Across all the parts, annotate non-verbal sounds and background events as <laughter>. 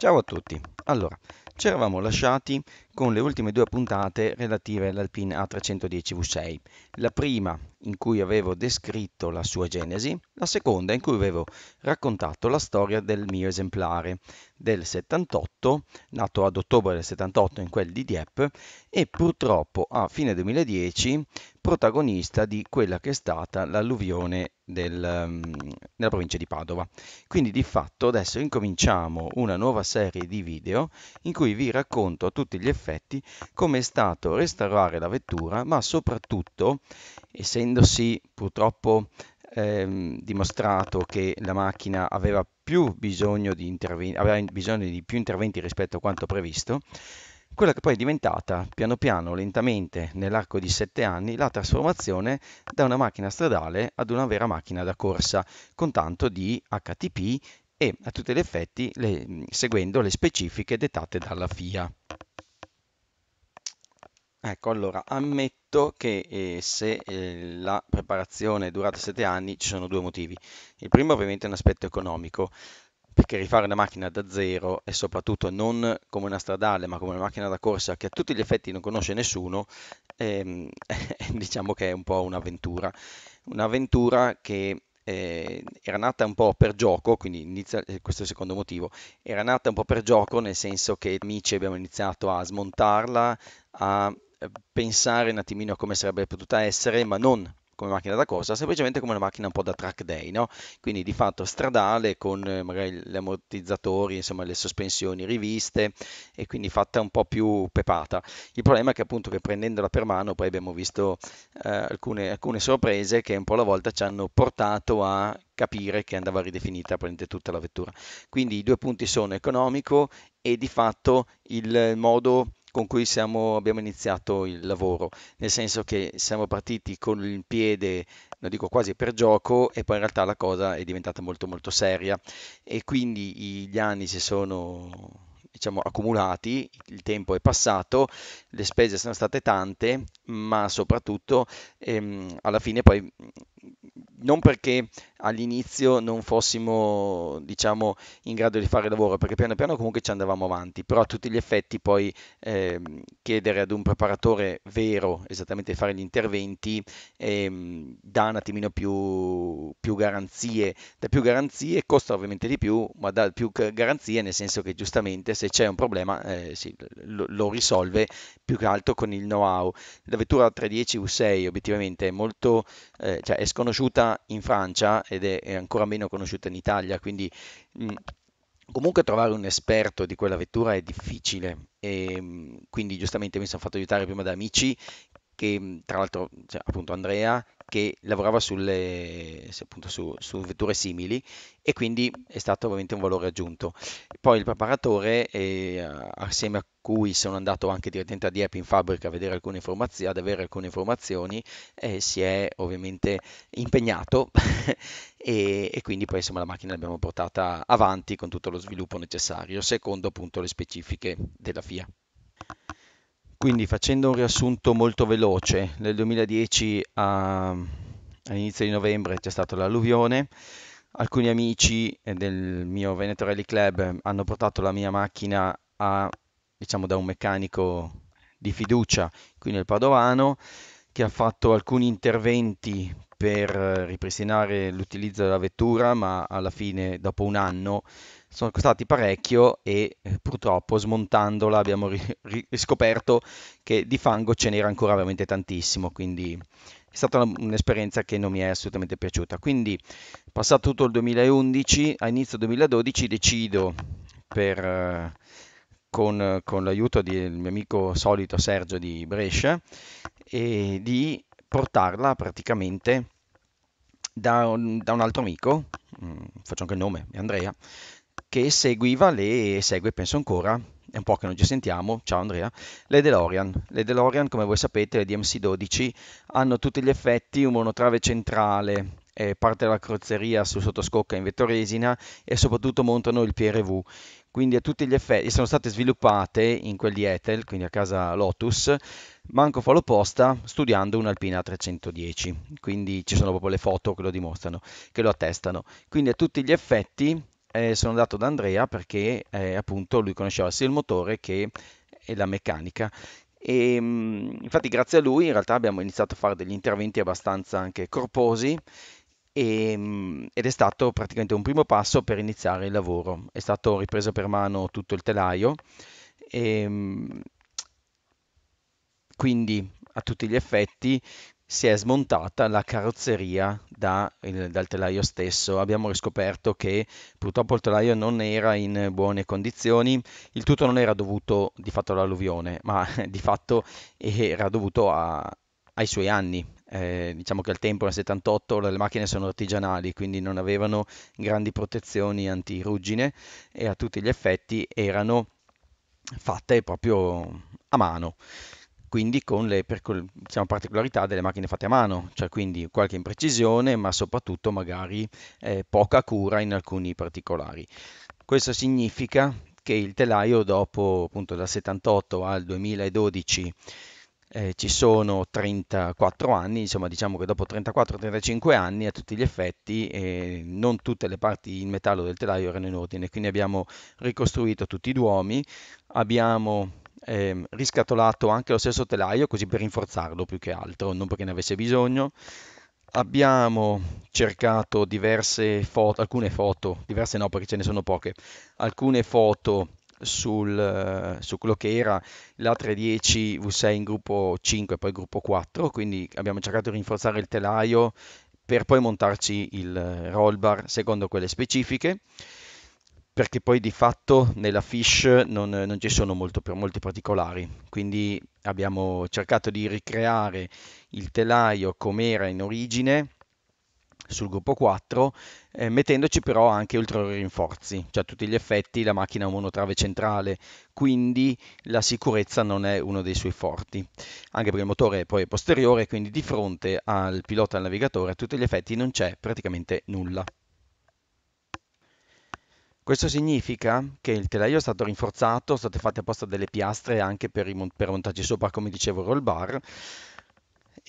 Ciao a tutti. Allora, ci eravamo lasciati con le ultime due puntate relative all'Alpine A310 V6. La prima in cui avevo descritto la sua genesi, la seconda in cui avevo raccontato la storia del mio esemplare del 78, nato ad ottobre del 78 in quel di Dieppe e purtroppo a fine 2010 protagonista di quella che è stata l'alluvione del, um, nella provincia di Padova. Quindi di fatto adesso incominciamo una nuova serie di video in cui vi racconto a tutti gli effetti effetti come è stato restaurare la vettura, ma soprattutto, essendosi purtroppo ehm, dimostrato che la macchina aveva più bisogno di, interven- aveva bisogno di più interventi rispetto a quanto previsto, quella che poi è diventata piano piano, lentamente, nell'arco di sette anni, la trasformazione da una macchina stradale ad una vera macchina da corsa, con tanto di HTP e a tutti gli effetti le, seguendo le specifiche dettate dalla FIA. Ecco, allora ammetto che eh, se eh, la preparazione è durata 7 anni ci sono due motivi. Il primo ovviamente è un aspetto economico, perché rifare una macchina da zero e soprattutto non come una stradale ma come una macchina da corsa che a tutti gli effetti non conosce nessuno, ehm, <laughs> diciamo che è un po' un'avventura. Un'avventura che eh, era nata un po' per gioco, quindi inizia, eh, questo è il secondo motivo, era nata un po' per gioco nel senso che amici abbiamo iniziato a smontarla, a eh, pensare un attimino a come sarebbe potuta essere, ma non come macchina da corsa, semplicemente come una macchina un po' da track day, no? Quindi di fatto stradale con eh, magari gli ammortizzatori, insomma le sospensioni riviste e quindi fatta un po' più pepata. Il problema è che appunto che prendendola per mano poi abbiamo visto eh, alcune, alcune sorprese che un po' alla volta ci hanno portato a capire che andava ridefinita praticamente tutta la vettura. Quindi i due punti sono economico e di fatto il modo con cui siamo, abbiamo iniziato il lavoro, nel senso che siamo partiti con il piede, lo dico quasi per gioco, e poi in realtà la cosa è diventata molto molto seria e quindi gli anni si sono diciamo, accumulati, il tempo è passato, le spese sono state tante, ma soprattutto ehm, alla fine poi non perché all'inizio non fossimo diciamo, in grado di fare il lavoro, perché piano piano comunque ci andavamo avanti, però a tutti gli effetti poi ehm, chiedere ad un preparatore vero esattamente di fare gli interventi ehm, dà un attimino più, più garanzie, da più garanzie costa ovviamente di più, ma dà più garanzie nel senso che giustamente se c'è un problema eh, sì, lo, lo, risolve più che altro con il know-how. La vettura 310 U6 obiettivamente è molto, eh, cioè è sconosciuta in Francia ed è, è, ancora meno conosciuta in Italia, quindi mh, mm, comunque trovare un esperto di quella vettura è difficile. E, ehm, mh, quindi giustamente mi sono fatto aiutare prima da amici che mm, tra l'altro cioè, appunto Andrea che lavorava sulle, appunto, su, su, vetture simili e quindi è stato ovviamente un valore aggiunto. Poi il preparatore, eh, assieme a cui sono andato anche direttamente a Dieppe in fabbrica ad avere alcune informazioni, eh, si è ovviamente impegnato <laughs> e, e, quindi poi insomma la macchina l'abbiamo portata avanti con tutto lo sviluppo necessario, secondo appunto le specifiche della FIA. Quindi facendo un riassunto molto veloce, nel 2010 a, all'inizio di novembre c'è stata l'alluvione, alcuni amici eh, del mio Veneto Rally Club hanno portato la mia macchina a, diciamo, da un meccanico di fiducia, qui nel Padovano, che ha fatto alcuni interventi per ripristinare l'utilizzo della vettura, ma alla fine, dopo un anno, sono costati parecchio e eh, purtroppo smontandola abbiamo riscoperto che di fango ce n'era ancora veramente tantissimo, quindi è stata un'esperienza che non mi è assolutamente piaciuta. Quindi, passato tutto il 2011, a inizio 2012 decido per, eh, con, con l'aiuto del mio amico solito Sergio di Brescia e di portarla praticamente da un, da un altro amico, mm, faccio anche il nome, è Andrea, che seguiva le, segue penso ancora, è un po' che non ci sentiamo, ciao Andrea, le DeLorean. Le DeLorean, come voi sapete, le DMC-12 hanno tutti gli effetti un monotrave centrale, eh, parte della carrozzeria sul sottoscocca in vettoresina e soprattutto montano il PRV quindi a tutti gli effetti sono state sviluppate in quel di Ethel, quindi a casa Lotus, manco fa l'opposta studiando un Alpina 310, quindi ci sono proprio le foto che lo dimostrano, che lo attestano. Quindi a tutti gli effetti eh, sono andato da Andrea perché eh, appunto lui conosceva sia il motore che eh, la meccanica. E, mm, infatti grazie a lui in realtà abbiamo iniziato a fare degli interventi abbastanza anche corposi e, ehm, ed è stato praticamente un primo passo per iniziare il lavoro. È stato ripreso per mano tutto il telaio e, ehm, quindi a tutti gli effetti si è smontata la carrozzeria da, il, dal telaio stesso. Abbiamo riscoperto che purtroppo il telaio non era in buone condizioni, il tutto non era dovuto di fatto all'alluvione, ma <laughs> di fatto era dovuto a, ai suoi anni, eh, diciamo che al tempo nel 78 le macchine sono artigianali, quindi non avevano grandi protezioni anti-ruggine e a tutti gli effetti erano fatte proprio a mano quindi con le diciamo, particolarità delle macchine fatte a mano, cioè quindi qualche imprecisione, ma soprattutto magari eh, poca cura in alcuni particolari. Questo significa che il telaio dopo appunto dal 78 al 2012 eh, ci sono 34 anni, insomma diciamo che dopo 34-35 anni a tutti gli effetti eh, non tutte le parti in metallo del telaio erano in ordine, quindi abbiamo ricostruito tutti i duomi, abbiamo eh, riscatolato anche lo stesso telaio così per rinforzarlo più che altro, non perché ne avesse bisogno. Abbiamo cercato diverse foto, alcune foto, diverse no perché ce ne sono poche, alcune foto sul, eh, su quello che era la 310 V6 in gruppo 5 e poi gruppo 4, quindi abbiamo cercato di rinforzare il telaio per poi montarci il eh, roll bar secondo quelle specifiche perché poi di fatto nella fish non, non ci sono molto, molti particolari, quindi abbiamo cercato di ricreare il telaio come era in origine, sul gruppo 4, eh, mettendoci però anche ulteriori rinforzi, cioè a tutti gli effetti la macchina ha monotrave centrale, quindi la sicurezza non è uno dei suoi forti, anche perché il motore poi è posteriore, quindi di fronte al pilota e al navigatore a tutti gli effetti non c'è praticamente nulla. Questo significa che il telaio è stato rinforzato, sono state fatte apposta delle piastre anche per, i mon- per montarci sopra, come dicevo, roll bar,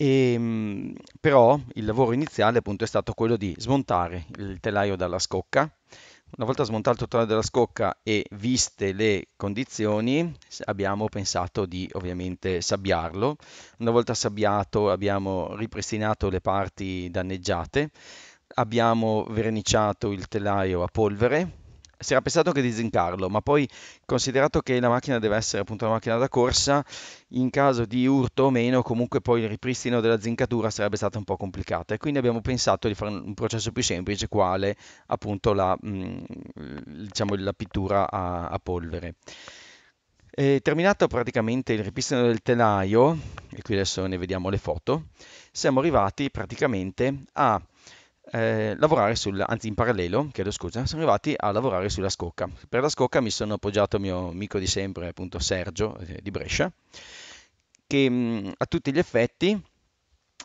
e, ehm, però il lavoro iniziale appunto è stato quello di smontare il telaio dalla scocca. Una volta smontato il telaio dalla scocca e viste le condizioni abbiamo pensato di ovviamente sabbiarlo. Una volta sabbiato abbiamo ripristinato le parti danneggiate, abbiamo verniciato il telaio a polvere si era pensato anche di zincarlo, ma poi considerato che la macchina deve essere appunto una macchina da corsa, in caso di urto o meno, comunque poi il ripristino della zincatura sarebbe stato un po' complicato e quindi abbiamo pensato di fare un processo più semplice, quale appunto la, mh, mm, diciamo, la pittura a, a polvere. E terminato praticamente il ripristino del telaio, e qui adesso ne vediamo le foto, siamo arrivati praticamente a eh, lavorare sul, anzi in parallelo, chiedo scusa, sono arrivati a lavorare sulla scocca. Per la scocca mi sono appoggiato al mio amico di sempre, appunto Sergio eh, di Brescia, che mh, mm, a tutti gli effetti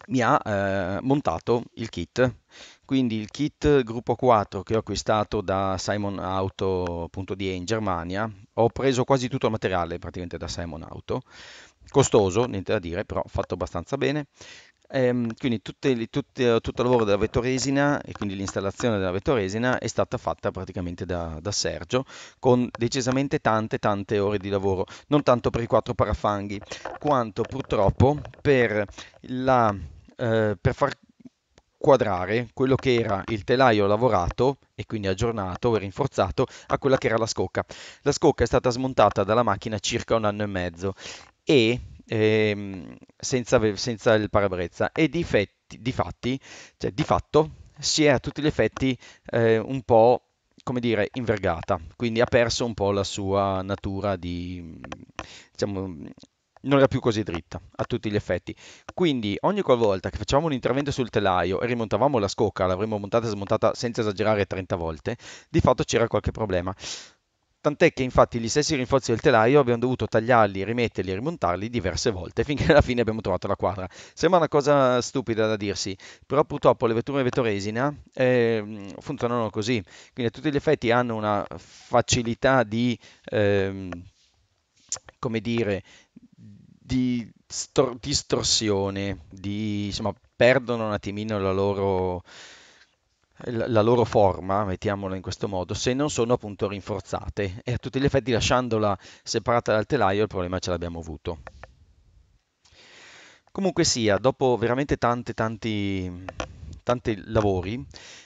mi ha eh, montato il kit. Quindi il kit gruppo 4 che ho acquistato da Simon Auto.de in Germania, ho preso quasi tutto il materiale praticamente da Simon Auto, costoso, niente da dire, però fatto abbastanza bene. Ehm, quindi tutte, tutte, tutto il lavoro della vettoresina e quindi l'installazione della vettoresina è stata fatta praticamente da, da Sergio con decisamente tante tante ore di lavoro, non tanto per i quattro parafanghi quanto purtroppo per, la, eh, per far quadrare quello che era il telaio lavorato e quindi aggiornato e rinforzato a quella che era la scocca. La scocca è stata smontata dalla macchina circa un anno e mezzo e ehm, senza, senza, il parabrezza e difetti, difatti, cioè, di fatto si è a tutti gli effetti eh, un po' come dire, invergata, quindi ha perso un po' la sua natura di, diciamo, non era più così dritta a tutti gli effetti. Quindi ogni volta che facevamo un intervento sul telaio e rimontavamo la scocca, l'avremmo montata e smontata senza esagerare 30 volte, di fatto c'era qualche problema. Tant'è che infatti gli stessi rinforzi del telaio abbiamo dovuto tagliarli, rimetterli e rimontarli diverse volte <laughs> finché alla fine abbiamo trovato la quadra. Sembra una cosa stupida da dirsi, però purtroppo le vetture vetoresina eh, funzionano così, quindi a tutti gli effetti hanno una facilità di, eh, come dire, di distorsione, di, insomma perdono un attimino la loro la loro forma, mettiamola in questo modo, se non sono appunto rinforzate e a tutti gli effetti lasciandola separata dal telaio il problema ce l'abbiamo avuto. Comunque sia, dopo veramente tanti tanti tanti lavori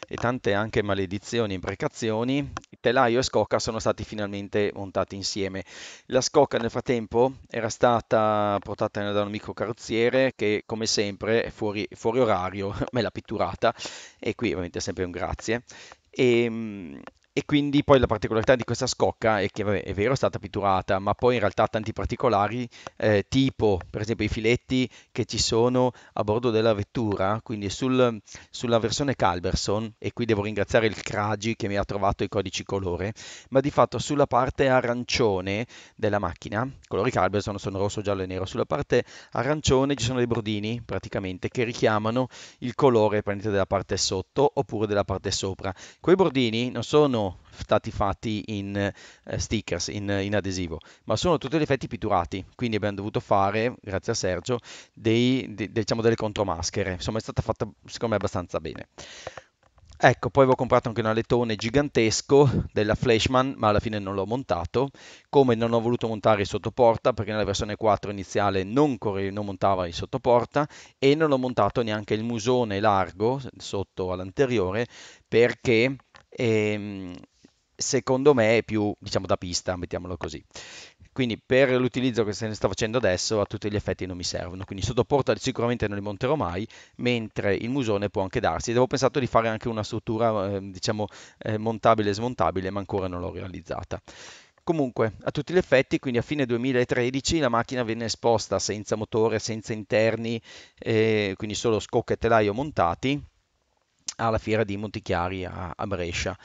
e tante anche maledizioni, e imprecazioni, telaio e scocca sono stati finalmente montati insieme. La scocca nel frattempo era stata portata da un amico carrozziere che come sempre è fuori, fuori orario, <laughs> me l'ha pitturata e qui ovviamente sempre un grazie. E, ehm, e quindi poi la particolarità di questa scocca è che vabbè, è vero è stata pitturata, ma poi in realtà tanti particolari, eh, tipo per esempio i filetti che ci sono a bordo della vettura, quindi sul, sulla versione Calverson, e qui devo ringraziare il Cragi che mi ha trovato i codici colore, ma di fatto sulla parte arancione della macchina, i colori Calverson sono rosso, giallo e nero, sulla parte arancione ci sono dei brodini praticamente che richiamano il colore della parte sotto oppure della parte sopra. Quei bordini non sono stati fatti in eh, stickers, in, in, adesivo, ma sono tutti gli effetti pitturati, quindi abbiamo dovuto fare, grazie a Sergio, dei, de, diciamo delle contromaschere, insomma è stata fatta secondo me abbastanza bene. Ecco, poi avevo comprato anche un alettone gigantesco della Flashman, ma alla fine non l'ho montato, come non ho voluto montare il sottoporta, perché nella versione 4 iniziale non, corre- non montava il sottoporta, e non ho montato neanche il musone largo sotto all'anteriore, perché e, ehm, secondo me è più, diciamo, da pista, mettiamolo così. Quindi per l'utilizzo che se ne sta facendo adesso a tutti gli effetti non mi servono, quindi sotto porta sicuramente non li monterò mai, mentre il musone può anche darsi. Avevo pensato di fare anche una struttura, eh, diciamo, eh, montabile e smontabile, ma ancora non l'ho realizzata. Comunque, a tutti gli effetti, quindi a fine 2013 la macchina venne esposta senza motore, senza interni, eh, quindi solo scocca e telaio montati, alla fiera di Montichiari a, a Brescia.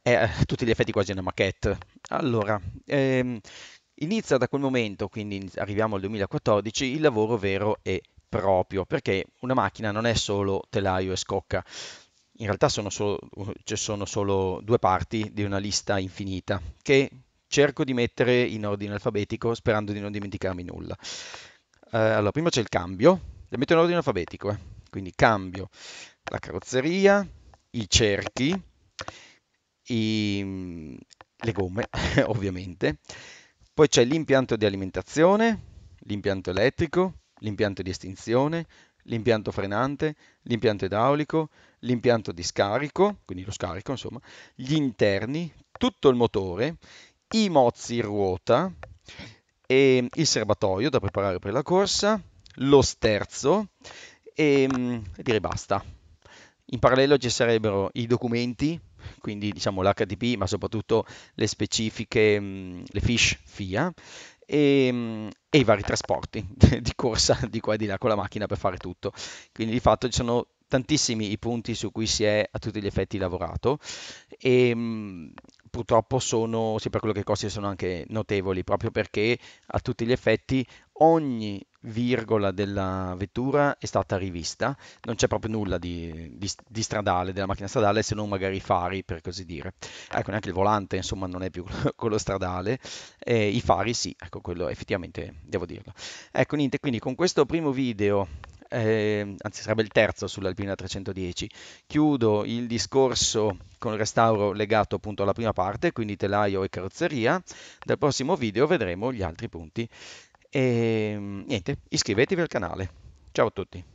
È eh, a tutti gli effetti quasi una maquette. Allora, ehm, inizia da quel momento, quindi arriviamo al 2014, il lavoro vero e proprio, perché una macchina non è solo telaio e scocca, in realtà sono solo, ci cioè sono solo due parti di una lista infinita che cerco di mettere in ordine alfabetico sperando di non dimenticarmi nulla. Eh, allora, prima c'è il cambio, le metto in ordine alfabetico, eh. quindi cambio la carrozzeria, i cerchi, i, le gomme <laughs> ovviamente, poi c'è l'impianto di alimentazione, l'impianto elettrico, l'impianto di estinzione, l'impianto frenante, l'impianto idraulico, l'impianto di scarico, quindi lo scarico insomma, gli interni, tutto il motore, i mozzi ruota, e il serbatoio da preparare per la corsa, lo sterzo ehm, e, dire basta. In parallelo ci sarebbero i documenti, quindi diciamo l'HTTP, ma soprattutto le specifiche, mm, le fish FIA e, ehm, e i vari trasporti <laughs> di corsa di qua e di là con la macchina per fare tutto. Quindi di fatto ci sono tantissimi i punti su cui si è a tutti gli effetti lavorato e ehm, purtroppo sono, sia per quello che costi sono anche notevoli, proprio perché a tutti gli effetti ogni virgola della vettura è stata rivista, non c'è proprio nulla di, di, di, stradale, della macchina stradale, se non magari i fari, per così dire. Ecco, neanche il volante, insomma, non è più <laughs> quello stradale, e i fari sì, ecco, quello effettivamente devo dirlo. Ecco, niente, quindi con questo primo video eh, anzi sarebbe il terzo sull'Alpina 310. Chiudo il discorso con il restauro legato appunto alla prima parte, quindi telaio e carrozzeria. Dal prossimo video vedremo gli altri punti e ehm, niente, iscrivetevi al canale. Ciao a tutti.